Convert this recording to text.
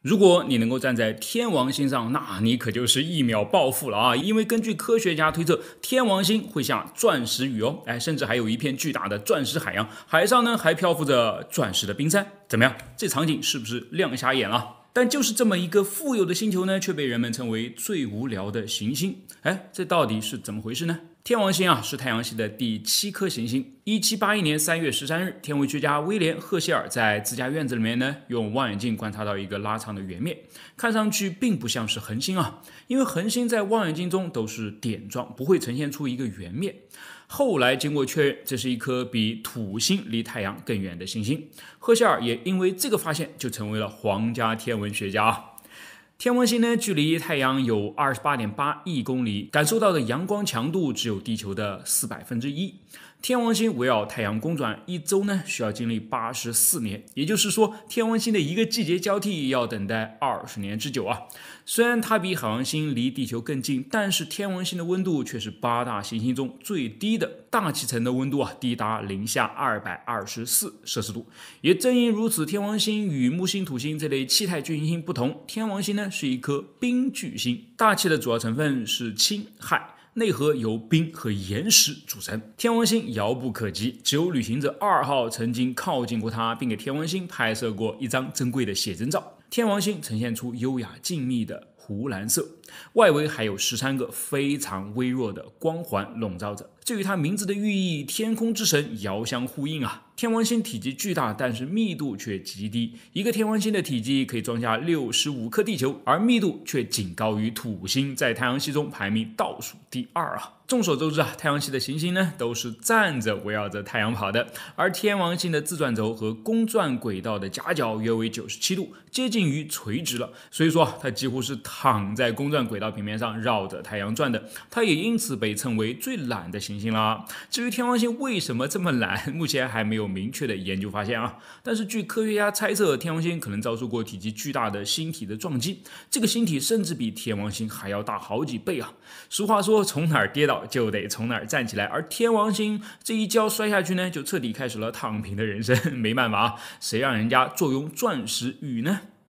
如果你能够站在天王星上，那你可就是一秒暴富了啊！因为根据科学家推测，天王星会下钻石雨哦，哎，甚至还有一片巨大的钻石海洋，海上呢还漂浮着钻石的冰山，怎么样？这场景是不是亮瞎眼了？但就是这么一个富有的星球呢，却被人们称为最无聊的行星。哎，这到底是怎么回事呢？天王星啊，是太阳系的第七颗行星。一七八一年三月十三日，天文学家威廉·赫歇尔在自家院子里面呢，用望远镜观察到一个拉长的圆面，看上去并不像是恒星啊，因为恒星在望远镜中都是点状，不会呈现出一个圆面。后来经过确认，这是一颗比土星离太阳更远的行星。赫歇尔也因为这个发现，就成为了皇家天文学家。天王星呢，距离太阳有二十八点八亿公里，感受到的阳光强度只有地球的四百分之一。天王星围绕太阳公转一周呢，需要经历八十四年，也就是说，天王星的一个季节交替要等待二十年之久啊。虽然它比海王星离地球更近，但是天王星的温度却是八大行星中最低的，大气层的温度啊，低达零下二百二十四摄氏度。也正因如此，天王星与木星、土星这类气态巨行星不同，天王星呢。是一颗冰巨星，大气的主要成分是氢、氦，内核由冰和岩石组成。天王星遥不可及，只有旅行者二号曾经靠近过它，并给天王星拍摄过一张珍贵的写真照。天王星呈现出优雅静谧的。湖蓝色，外围还有十三个非常微弱的光环笼罩着，这与它名字的寓意“天空之神”遥相呼应啊！天王星体积巨大，但是密度却极低，一个天王星的体积可以装下六十五颗地球，而密度却仅高于土星，在太阳系中排名倒数第二啊！众所周知啊，太阳系的行星呢都是站着围绕着太阳跑的，而天王星的自转轴和公转轨道的夹角约为九十七度，接近于垂直了，所以说它几乎是躺在公转轨道平面上绕着太阳转的，它也因此被称为最懒的行星啦。至于天王星为什么这么懒，目前还没有明确的研究发现啊。但是据科学家猜测，天王星可能遭受过体积巨大的星体的撞击，这个星体甚至比天王星还要大好几倍啊。俗话说，从哪儿跌倒。就得从哪儿站起来，而天王星这一跤摔下去呢，就彻底开始了躺平的人生。没办法啊，谁让人家坐拥钻石雨呢？